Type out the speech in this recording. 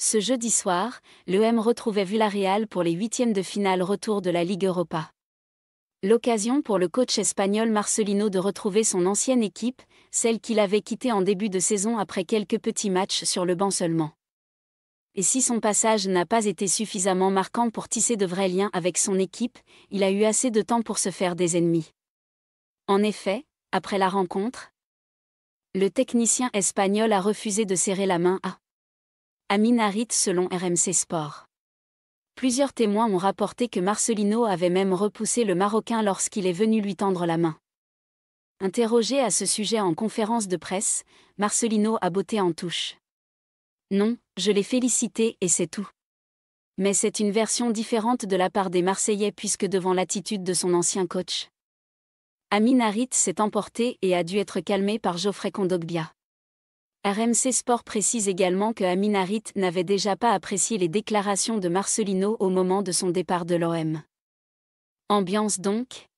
Ce jeudi soir, l'EM retrouvait Villarreal pour les huitièmes de finale retour de la Ligue Europa. L'occasion pour le coach espagnol Marcelino de retrouver son ancienne équipe, celle qu'il avait quittée en début de saison après quelques petits matchs sur le banc seulement. Et si son passage n'a pas été suffisamment marquant pour tisser de vrais liens avec son équipe, il a eu assez de temps pour se faire des ennemis. En effet, après la rencontre, le technicien espagnol a refusé de serrer la main à Amin selon RMC Sport. Plusieurs témoins ont rapporté que Marcelino avait même repoussé le Marocain lorsqu'il est venu lui tendre la main. Interrogé à ce sujet en conférence de presse, Marcelino a botté en touche. Non, je l'ai félicité et c'est tout. Mais c'est une version différente de la part des Marseillais puisque devant l'attitude de son ancien coach. Amin Harit s'est emporté et a dû être calmé par Geoffrey Kondogbia. RMC Sport précise également que Aminarit n'avait déjà pas apprécié les déclarations de Marcelino au moment de son départ de l'OM. Ambiance donc